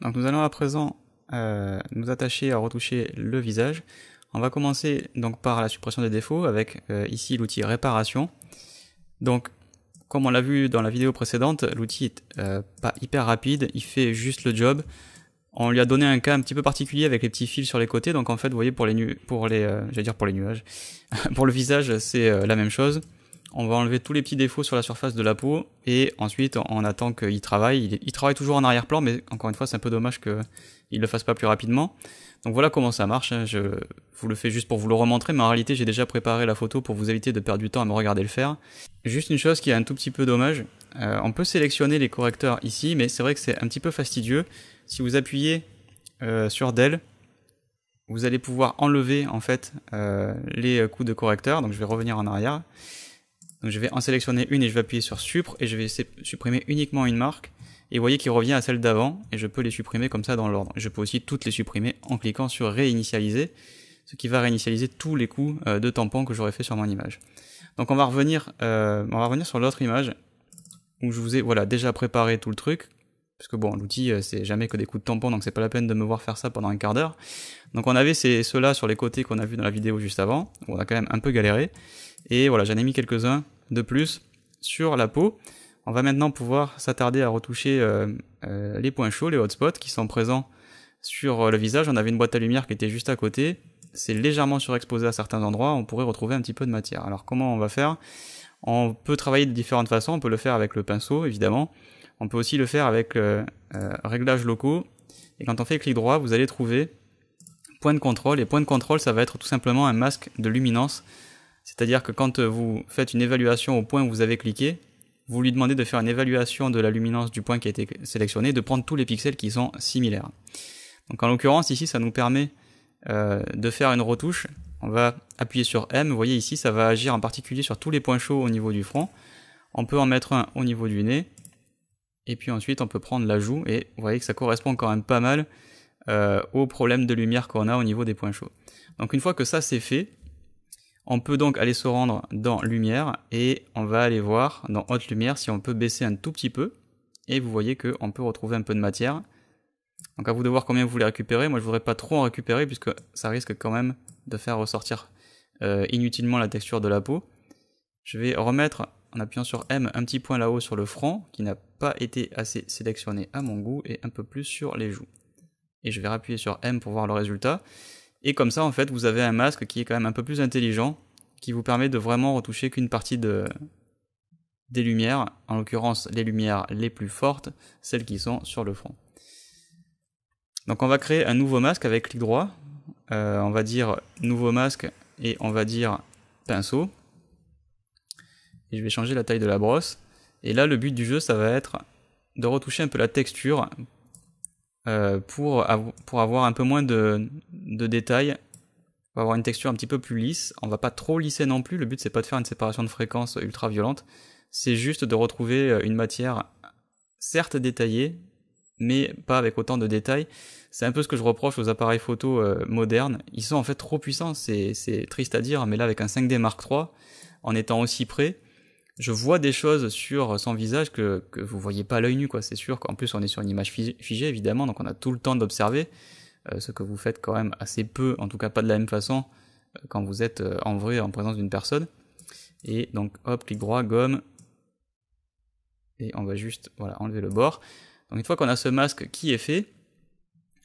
Donc nous allons à présent euh, nous attacher à retoucher le visage. On va commencer donc par la suppression des défauts avec euh, ici l'outil réparation. Donc comme on l'a vu dans la vidéo précédente, l'outil est euh, pas hyper rapide, il fait juste le job. On lui a donné un cas un petit peu particulier avec les petits fils sur les côtés, donc en fait vous voyez pour les, nu pour les, dire pour les nuages, pour le visage c'est la même chose on va enlever tous les petits défauts sur la surface de la peau et ensuite on attend qu'il travaille. Il, travaille toujours en arrière-plan, mais encore une fois, c'est un peu dommage qu'il ne le fasse pas plus rapidement. Donc voilà comment ça marche. Hein. Je vous le fais juste pour vous le remontrer, mais en réalité, j'ai déjà préparé la photo pour vous éviter de perdre du temps à me regarder le faire. Juste une chose qui est un tout petit peu dommage, euh, on peut sélectionner les correcteurs ici, mais c'est vrai que c'est un petit peu fastidieux. Si vous appuyez euh, sur Dell, vous allez pouvoir enlever en fait euh, les coups de correcteur. Donc je vais revenir en arrière. Donc je vais en sélectionner une et je vais appuyer sur Supre et je vais supprimer uniquement une marque. Et vous voyez qu'il revient à celle d'avant et je peux les supprimer comme ça dans l'ordre. Je peux aussi toutes les supprimer en cliquant sur réinitialiser, ce qui va réinitialiser tous les coups euh, de tampon que j'aurais fait sur mon image. Donc on va revenir, euh, on va revenir sur l'autre image où je vous ai voilà déjà préparé tout le truc. Parce que bon, l'outil, euh, c'est jamais que des coups de tampon, donc c'est pas la peine de me voir faire ça pendant un quart d'heure. Donc on avait ceux-là sur les côtés qu'on a vu dans la vidéo juste avant, on a quand même un peu galéré. Et voilà, j'en ai mis quelques-uns de plus sur la peau. On va maintenant pouvoir s'attarder à retoucher euh, euh, les points chauds, les hotspots qui sont présents sur euh, le visage. On avait une boîte à lumière qui était juste à côté. C'est légèrement surexposé à certains endroits. On pourrait retrouver un petit peu de matière. Alors comment on va faire On peut travailler de différentes façons. On peut le faire avec le pinceau, évidemment. On peut aussi le faire avec réglages locaux. Et quand on fait clic droit, vous allez trouver point de contrôle. Et point de contrôle, ça va être tout simplement un masque de luminance c'est-à-dire que quand euh, vous faites une évaluation au point où vous avez cliqué, vous lui demandez de faire une évaluation de la luminance du point qui a été sélectionné, de prendre tous les pixels qui sont similaires. Donc en l'occurrence, ici, ça nous permet euh, de faire une retouche. On va appuyer sur M. Vous voyez ici, ça va agir en particulier sur tous les points chauds au niveau du front. On peut en mettre un au niveau du nez. Et puis ensuite, on peut prendre la joue. Et vous voyez que ça correspond quand même pas mal euh, au problème de lumière qu'on a au niveau des points chauds. Donc une fois que ça c'est fait, on peut donc aller se rendre dans Lumière et on va aller voir dans Haute Lumière si on peut baisser un tout petit peu. Et vous voyez qu'on peut retrouver un peu de matière. Donc à vous de voir combien vous voulez récupérer. Moi je ne voudrais pas trop en récupérer puisque ça risque quand même de faire ressortir euh, inutilement la texture de la peau. Je vais remettre en appuyant sur M un petit point là-haut sur le front qui n'a pas été assez sélectionné à mon goût et un peu plus sur les joues. Et je vais appuyer sur M pour voir le résultat. Et comme ça, en fait, vous avez un masque qui est quand même un peu plus intelligent, qui vous permet de vraiment retoucher qu'une partie de, des lumières, en l'occurrence les lumières les plus fortes, celles qui sont sur le front. Donc on va créer un nouveau masque avec clic droit, euh, on va dire nouveau masque et on va dire pinceau. Et je vais changer la taille de la brosse. Et là le but du jeu ça va être de retoucher un peu la texture euh, pour, pour avoir un peu moins de, détails. pour avoir une texture un petit peu plus lisse. On va pas trop lisser non plus. Le but c'est pas de faire une séparation de fréquence ultra violente. C'est juste de retrouver euh, une matière certes détaillée, mais pas avec autant de détails. C'est un peu ce que je reproche aux appareils photo euh, modernes. Ils sont en fait trop puissants, c'est triste à dire, mais là avec un 5D Mark III, en étant aussi près, je vois des choses sur euh, son visage que, que vous voyez pas à l'œil nu, quoi, c'est sûr. qu'en plus, on est sur une image figée, évidemment, donc on a tout le temps d'observer, euh, ce que vous faites quand même assez peu, en tout cas pas de la même façon, euh, quand vous êtes en vrai, en présence d'une personne. Et donc, hop, clic droit, gomme, et on va juste, voilà, enlever le bord. Donc une fois qu'on a ce masque qui est fait,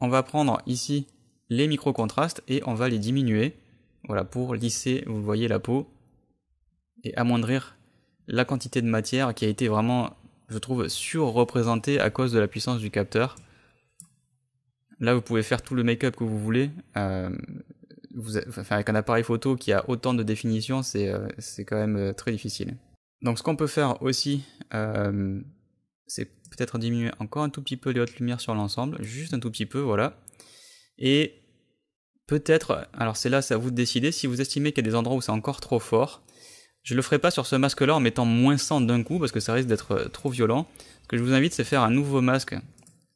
on va prendre ici les micro-contrastes et on va les diminuer, voilà, pour lisser, vous voyez, la peau, et amoindrir la quantité de matière qui a été vraiment, je trouve, surreprésentée à cause de la puissance du capteur. Là, vous pouvez faire tout le make-up que vous voulez. Euh, vous, avec un appareil photo qui a autant de définition, euh, c'est quand même euh, très difficile. Donc, ce qu'on peut faire aussi, c'est peut-être diminuer encore un tout petit peu les hautes lumières sur l'ensemble, juste un tout petit peu, voilà. Et peut-être, alors c'est là, c'est à vous de décider, si vous estimez qu'il y a des endroits où c'est encore trop fort, je le ferai pas sur ce masque-là en mettant moins 100 d'un coup parce que ça risque d'être euh, trop violent. Ce que je vous invite, c'est faire un nouveau masque,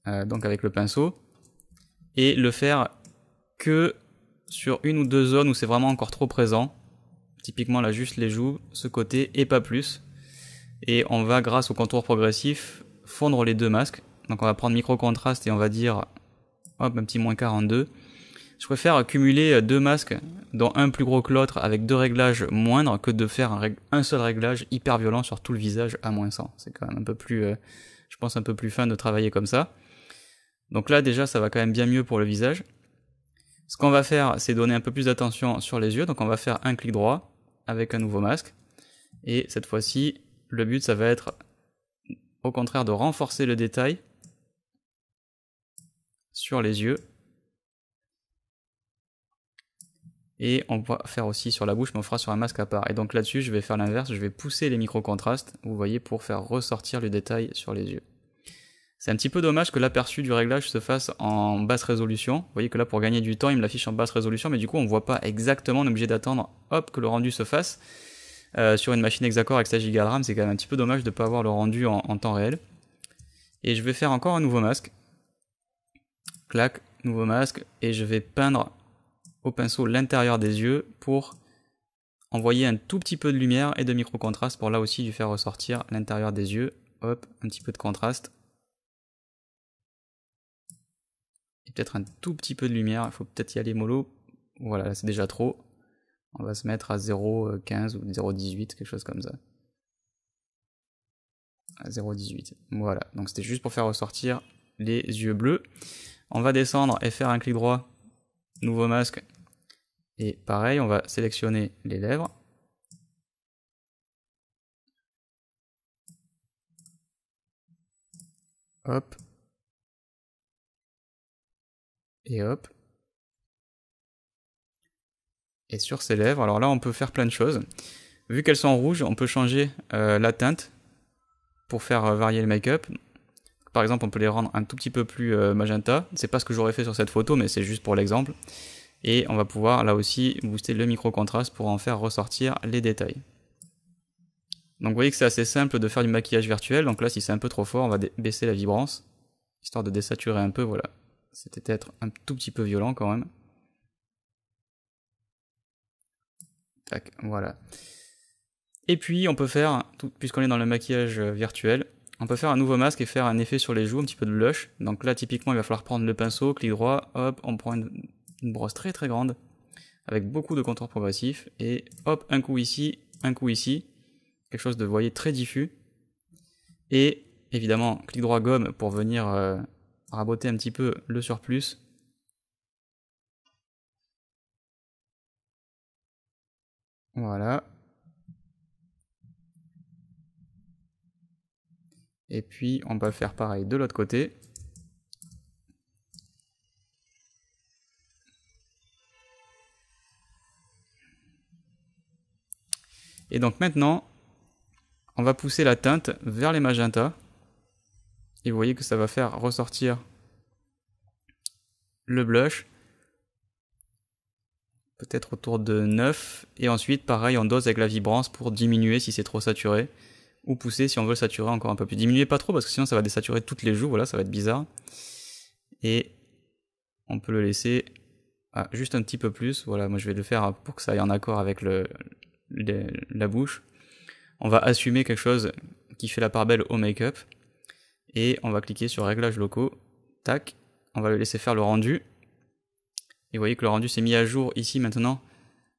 euh, donc avec le pinceau, et le faire que sur une ou deux zones où c'est vraiment encore trop présent. Typiquement là, juste les joues, ce côté et pas plus. Et on va, grâce au contour progressif, fondre les deux masques. Donc on va prendre micro contraste et on va dire, hop, un petit moins 42. Je préfère cumuler euh, deux masques dont un plus gros que l'autre avec deux réglages moindres que de faire un, seul réglage hyper violent sur tout le visage à moins 100. C'est quand même un peu plus, euh, je pense, un peu plus fin de travailler comme ça. Donc là, déjà, ça va quand même bien mieux pour le visage. Ce qu'on va faire, c'est donner un peu plus d'attention sur les yeux. Donc on va faire un clic droit avec un nouveau masque. Et cette fois-ci, le but, ça va être au contraire de renforcer le détail sur les yeux et on va faire aussi sur la bouche, mais on fera sur un masque à part. Et donc là-dessus, je vais faire l'inverse, je vais pousser les micro-contrastes, vous voyez, pour faire ressortir le détail sur les yeux. C'est un petit peu dommage que l'aperçu du réglage se fasse en basse résolution. Vous voyez que là, pour gagner du temps, il me l'affiche en basse résolution, mais du coup, on voit pas exactement, on est obligé d'attendre, hop, que le rendu se fasse. Euh, sur une machine hexacore avec 16 Go de RAM, c'est quand même un petit peu dommage de ne pas avoir le rendu en temps réel. Et je vais faire encore un nouveau masque. Clac, nouveau masque, et je vais peindre au pinceau l'intérieur des yeux pour envoyer un tout petit peu de lumière et de micro-contraste pour là aussi lui faire ressortir l'intérieur des yeux. Hop, un petit peu de contraste. Et peut-être un tout petit peu de lumière, il faut peut-être y aller mollo. Voilà, c'est déjà trop. On va se mettre à 0,15 euh, ou 0,18, quelque chose comme ça. 0,18. Voilà, donc c'était juste pour faire ressortir les yeux bleus. On va descendre et faire un clic droit nouveau masque. Et pareil, on va sélectionner les lèvres. Hop. Et hop. Et sur ces lèvres, alors là on peut faire plein de choses. Vu qu'elles sont en rouge, on peut changer euh, la teinte pour faire euh, varier le make-up par exemple, on peut les rendre un tout petit peu plus euh, magenta. C'est pas ce que j'aurais fait sur cette photo, mais c'est juste pour l'exemple. Et on va pouvoir là aussi booster le micro contraste pour en faire ressortir les détails. Donc vous voyez que c'est assez simple de faire du maquillage virtuel. Donc là, si c'est un peu trop fort, on va baisser la vibrance, histoire de désaturer un peu. Voilà, c'était peut-être un tout petit peu violent quand même. Tac, voilà. Et puis on peut faire, puisqu'on est dans le maquillage euh, virtuel, on peut faire un nouveau masque et faire un effet sur les joues, un petit peu de blush. Donc là, typiquement, il va falloir prendre le pinceau, clic droit, hop, on prend une, brosse très très grande, avec beaucoup de contours progressifs, et hop, un coup ici, un coup ici, quelque chose de, vous voyez, très diffus. Et évidemment, clic droit gomme pour venir euh, raboter un petit peu le surplus. Voilà, Et puis on va faire pareil de l'autre côté. Et donc maintenant, on va pousser la teinte vers les magentas. Et vous voyez que ça va faire ressortir le blush. Peut-être autour de 9. Et ensuite, pareil, on dose avec la vibrance pour diminuer si c'est trop saturé ou pousser si on veut le saturer encore un peu plus. Diminuez pas trop parce que sinon ça va désaturer toutes les jours. voilà, ça va être bizarre. Et on peut le laisser juste un petit peu plus. Voilà, moi je vais le faire pour que ça aille en accord avec la bouche. On va assumer quelque chose qui fait la part belle au make-up. Et on va cliquer sur réglages locaux. Tac. On va le laisser faire le rendu. Et vous voyez que le rendu s'est mis à jour ici maintenant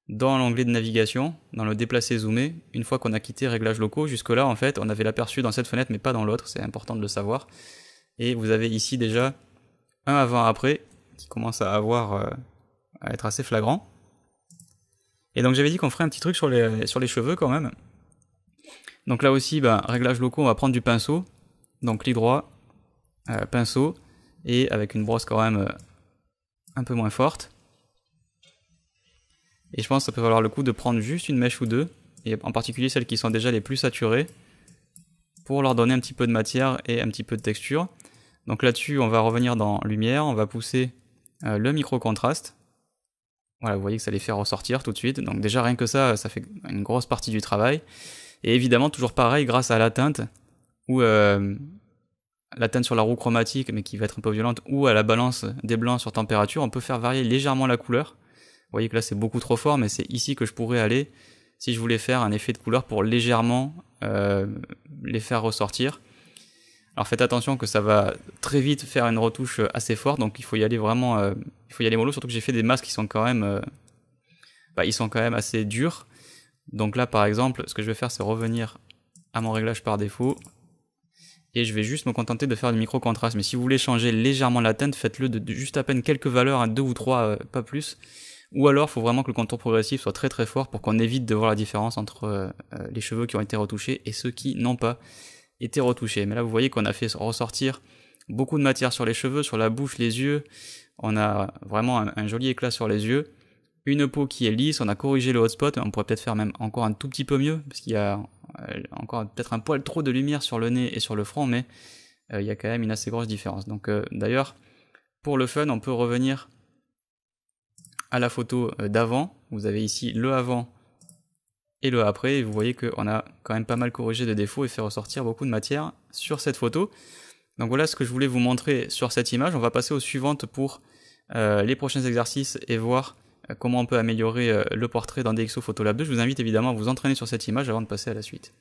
dans l'onglet de navigation, dans le déplacer zoomer, une fois qu'on a quitté réglages locaux, jusque-là, en fait, on avait l'aperçu dans cette fenêtre, mais pas dans l'autre, c'est important de le savoir. Et vous avez ici déjà un avant-après qui commence à avoir, euh, à être assez flagrant. Et donc j'avais dit qu'on ferait un petit truc sur les, sur les cheveux quand même. Donc là aussi, bah, réglages locaux, on va prendre du pinceau. Donc clic droit, euh, pinceau, et avec une brosse quand même euh, un peu moins forte. Et je pense que ça peut valoir le coup de prendre juste une mèche ou deux, et en particulier celles qui sont déjà les plus saturées, pour leur donner un petit peu de matière et un petit peu de texture. Donc là-dessus, on va revenir dans lumière, on va pousser euh, le micro-contraste. Voilà, vous voyez que ça les fait ressortir tout de suite. Donc déjà, rien que ça, ça fait une grosse partie du travail. Et évidemment, toujours pareil, grâce à la teinte, ou euh, la teinte sur la roue chromatique, mais qui va être un peu violente, ou à la balance des blancs sur température, on peut faire varier légèrement la couleur vous voyez que là, c'est beaucoup trop fort, mais c'est ici que je pourrais aller si je voulais faire un effet de couleur pour légèrement euh, les faire ressortir. Alors faites attention que ça va très vite faire une retouche euh, assez forte, donc il faut y aller vraiment, euh, il faut y aller mollo. Surtout que j'ai fait des masques qui sont quand même, bah, ils sont quand même assez durs. Donc là, par exemple, ce que je vais faire, c'est revenir à mon réglage par défaut et je vais juste me contenter de faire du micro contraste. Mais si vous voulez changer légèrement la teinte, faites-le de, juste à peine quelques valeurs, à ou trois, pas plus. Ou alors, faut vraiment que le contour progressif soit très très fort pour qu'on évite de voir la différence entre euh, euh, les cheveux qui ont été retouchés et ceux qui n'ont pas été retouchés. Mais là, vous voyez qu'on a fait ressortir beaucoup de matière sur les cheveux, sur la bouche, les yeux. On a vraiment un, joli éclat sur les yeux. Une peau qui est lisse, on a corrigé le hotspot, on pourrait peut-être faire même encore un tout petit peu mieux, parce qu'il y a euh, encore peut-être un poil trop de lumière sur le nez et sur le front, mais il y a quand même une assez grosse différence. Donc d'ailleurs, pour le fun, on peut revenir à la photo euh, d'avant. Vous avez ici le avant et le après. vous voyez qu'on a quand même pas mal corrigé de défauts et fait ressortir beaucoup de matière sur cette photo. Donc voilà ce que je voulais vous montrer sur cette image. On va passer aux suivantes pour euh, les prochains exercices et voir euh, comment on peut améliorer le portrait dans DxO lab 2. Je vous invite évidemment à vous entraîner sur cette image avant de passer à la suite.